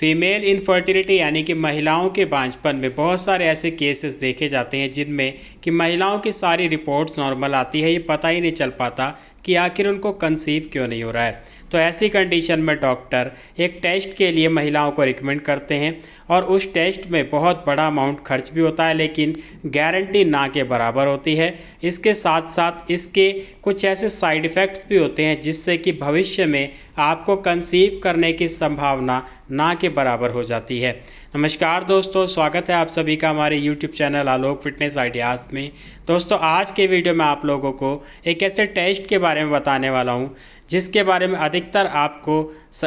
female infertility यानी कि महिलाओं के बांझपन में बहुत सारे ऐसे केसेस देखे जाते हैं जिनमें कि महिलाओं की सारी रिपोर्ट्स नॉर्मल आती है ये पता ही नहीं चल पाता कि आखिर उनको कंसीव क्यों नहीं हो रहा है तो ऐसी कंडीशन में डॉक्टर एक टेस्ट के लिए महिलाओं को रिकमेंड करते हैं और उस टेस्ट में बहुत बड़ा अमाउंट खर्च भी होता है लेकिन गारंटी ना के बराबर होती है इसके साथ साथ इसके कुछ ऐसे साइड इफ़ेक्ट्स भी होते हैं जिससे कि भविष्य में आपको कंसीव करने की संभावना ना के बराबर हो जाती है नमस्कार दोस्तों स्वागत है आप सभी का हमारे YouTube channel Alok fitness ideas में दोस्तों आज के वीडियो में आप लोगों को एक ऐसे टेस्ट के बारे में बताने वाला हूँ जिसके बारे में अधिकतर आपको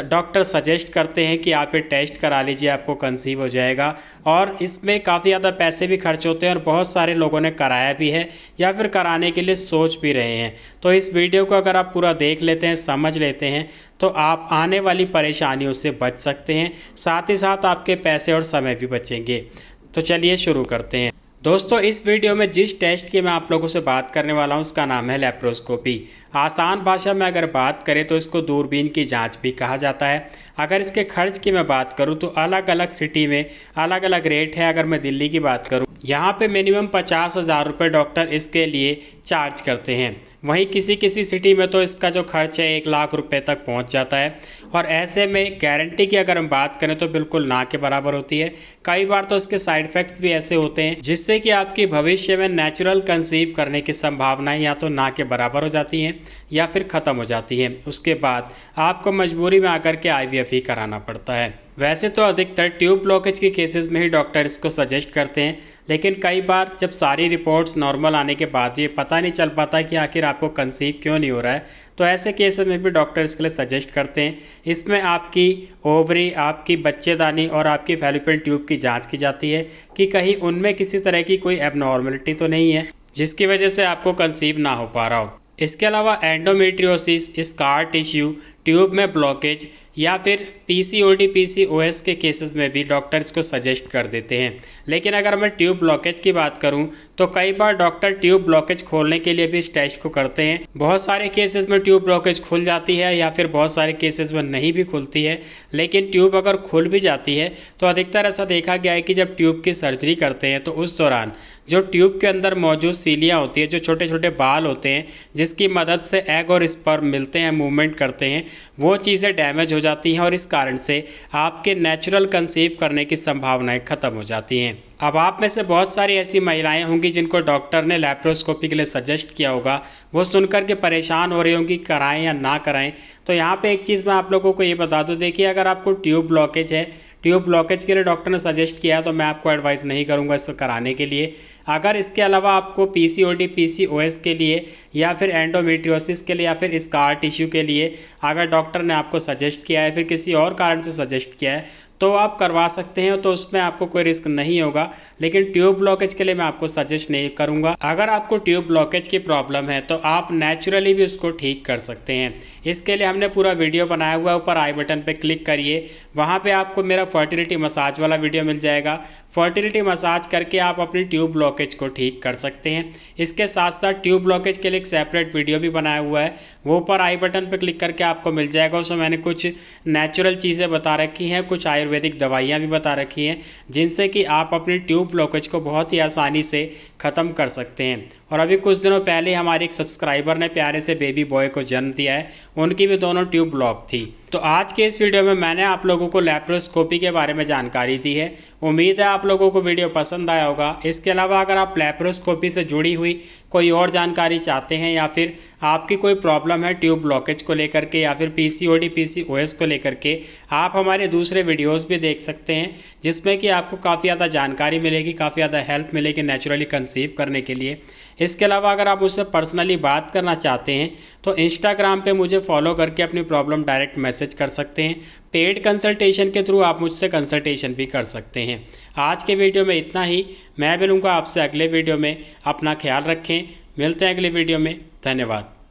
डॉक्टर सजेस्ट करते हैं कि आप ये टेस्ट करा लीजिए आपको कंसीव हो जाएगा और इसमें काफ़ी ज़्यादा पैसे भी खर्च होते हैं और बहुत सारे लोगों ने कराया भी है या फिर कराने के लिए सोच भी रहे हैं तो इस वीडियो को अगर आप पूरा देख लेते हैं समझ लेते हैं तो आप आने वाली परेशानियों से बच सकते हैं साथ ही साथ आपके पैसे और समय भी बचेंगे तो चलिए शुरू करते हैं दोस्तों इस वीडियो में जिस टेस्ट की मैं आप लोगों से बात करने वाला हूं उसका नाम है लेप्रोस्कोपी आसान भाषा में अगर बात करें तो इसको दूरबीन की जांच भी कहा जाता है अगर इसके खर्च की मैं बात करूं तो अलग अलग सिटी में अलग अलग रेट है अगर मैं दिल्ली की बात करूं यहाँ पे मिनिमम पचास हज़ार रुपये डॉक्टर इसके लिए चार्ज करते हैं वहीं किसी किसी सिटी में तो इसका जो खर्च है एक लाख रुपए तक पहुंच जाता है और ऐसे में गारंटी की अगर हम बात करें तो बिल्कुल ना के बराबर होती है कई बार तो इसके साइड इफेक्ट्स भी ऐसे होते हैं जिससे कि आपकी भविष्य में नेचुरल कंसीव करने की संभावनाएं या तो ना के बराबर हो जाती हैं या फिर ख़त्म हो जाती हैं उसके बाद आपको मजबूरी में आकर के आई ही कराना पड़ता है वैसे तो अधिकतर ट्यूब ब्लॉकेज के केसेस में ही डॉक्टर इसको सजेस्ट करते हैं लेकिन कई बार जब सारी रिपोर्ट्स नॉर्मल आने के बाद ये पता पता नहीं चल पाता कि आखिर आपको कंसीव क्यों नहीं हो रहा है तो ऐसे केसेस में भी डॉक्टर इसके लिए सजेस्ट करते हैं इसमें आपकी ओवरी आपकी बच्चेदानी और आपकी फेलोपियन ट्यूब की जांच की जाती है कि कहीं उनमें किसी तरह की कोई एबनॉर्मलिटी तो नहीं है जिसकी वजह से आपको कंसीव ना हो पा रहा हो इसके अलावा एंडोमेट्रियोसिस स्कार टिश्यू ट्यूब में ब्लॉकेज या फिर पीसीओडी पीसीओएस के केसेस में भी डॉक्टर इसको सजेस्ट कर देते हैं लेकिन अगर मैं ट्यूब ब्लॉकेज की बात करूं तो कई बार डॉक्टर ट्यूब ब्लॉकेज खोलने के लिए भी इस टेस्ट को करते हैं बहुत सारे केसेस में ट्यूब ब्लॉकेज खुल जाती है या फिर बहुत सारे केसेस में नहीं भी खुलती है लेकिन ट्यूब अगर खुल भी जाती है तो अधिकतर ऐसा देखा गया है कि जब ट्यूब की सर्जरी करते हैं तो उस दौरान जो ट्यूब के अंदर मौजूद सीलियाँ होती है जो छोटे छोटे बाल होते हैं जिसकी मदद से एग और स्पर्म मिलते हैं मूवमेंट करते हैं वो चीज़ें डैमेज हो जाती हैं और इस कारण से आपके नेचुरल कंसीव करने की संभावनाएं खत्म हो जाती हैं अब आप में से बहुत सारी ऐसी महिलाएं होंगी जिनको डॉक्टर ने लैप्रोस्कोपी के लिए सजेस्ट किया होगा वो सुनकर के परेशान हो रही होंगी कराएं या ना कराएं तो यहाँ पे एक चीज़ मैं आप लोगों को ये बता दूँ देखिए अगर आपको ट्यूब ब्लॉकेज है ट्यूब ब्लॉकेज के लिए डॉक्टर ने सजेस्ट किया तो मैं आपको एडवाइस नहीं करूँगा इसको कराने के लिए अगर इसके अलावा आपको पीसीओडी पीसीओएस के लिए या फिर एंडोमेट्रियोसिस के लिए या फिर स्कार टिश्यू के लिए अगर डॉक्टर ने आपको सजेस्ट किया है फिर किसी और कारण से सजेस्ट किया है तो आप करवा सकते हैं तो उसमें आपको कोई रिस्क नहीं होगा लेकिन ट्यूब ब्लॉकेज के लिए मैं आपको सजेस्ट नहीं करूँगा अगर आपको ट्यूब ब्लॉकेज की प्रॉब्लम है तो आप नेचुरली भी उसको ठीक कर सकते हैं इसके लिए हमने पूरा वीडियो बनाया हुआ है ऊपर आई बटन पर क्लिक करिए वहाँ पर आपको मेरा फर्टिलिटी मसाज वाला वीडियो मिल जाएगा फर्टिलिटी मसाज करके आप अपनी ट्यूब ब्लॉकेज को ठीक कर सकते हैं इसके साथ साथ ट्यूब ब्लॉकेज के लिए एक सेपरेट वीडियो भी बनाया हुआ है वो ऊपर आई बटन पर क्लिक करके आपको मिल जाएगा उसमें मैंने कुछ नेचुरल चीज़ें बता रखी हैं कुछ आई आयुर्वेदिक दवाइयाँ भी बता रखी हैं जिनसे कि आप अपने ट्यूब ब्लॉकेज को बहुत ही आसानी से ख़त्म कर सकते हैं और अभी कुछ दिनों पहले हमारे एक सब्सक्राइबर ने प्यारे से बेबी बॉय को जन्म दिया है उनकी भी दोनों ट्यूब ब्लॉक थी तो आज के इस वीडियो में मैंने आप लोगों को लेप्रोस्कोपी के बारे में जानकारी दी है उम्मीद है आप लोगों को वीडियो पसंद आया होगा इसके अलावा अगर आप लेप्रोस्कोपी से जुड़ी हुई कोई और जानकारी चाहते हैं या फिर आपकी कोई प्रॉब्लम है ट्यूब ब्लॉकेज को लेकर के या फिर ओ एस को लेकर के आप हमारे दूसरे वीडियोज़ भी देख सकते हैं जिसमें कि आपको काफ़ी ज़्यादा जानकारी मिलेगी काफ़ी ज़्यादा हेल्प मिलेगी नेचुरली कंसीव करने के लिए इसके अलावा अगर आप उससे पर्सनली बात करना चाहते हैं तो इंस्टाग्राम पे मुझे फॉलो करके अपनी प्रॉब्लम डायरेक्ट मैसेज कर सकते हैं पेड कंसल्टेशन के थ्रू आप मुझसे कंसल्टेशन भी कर सकते हैं आज के वीडियो में इतना ही मैं मिलूँगा आपसे अगले वीडियो में अपना ख्याल रखें मिलते हैं अगले वीडियो में धन्यवाद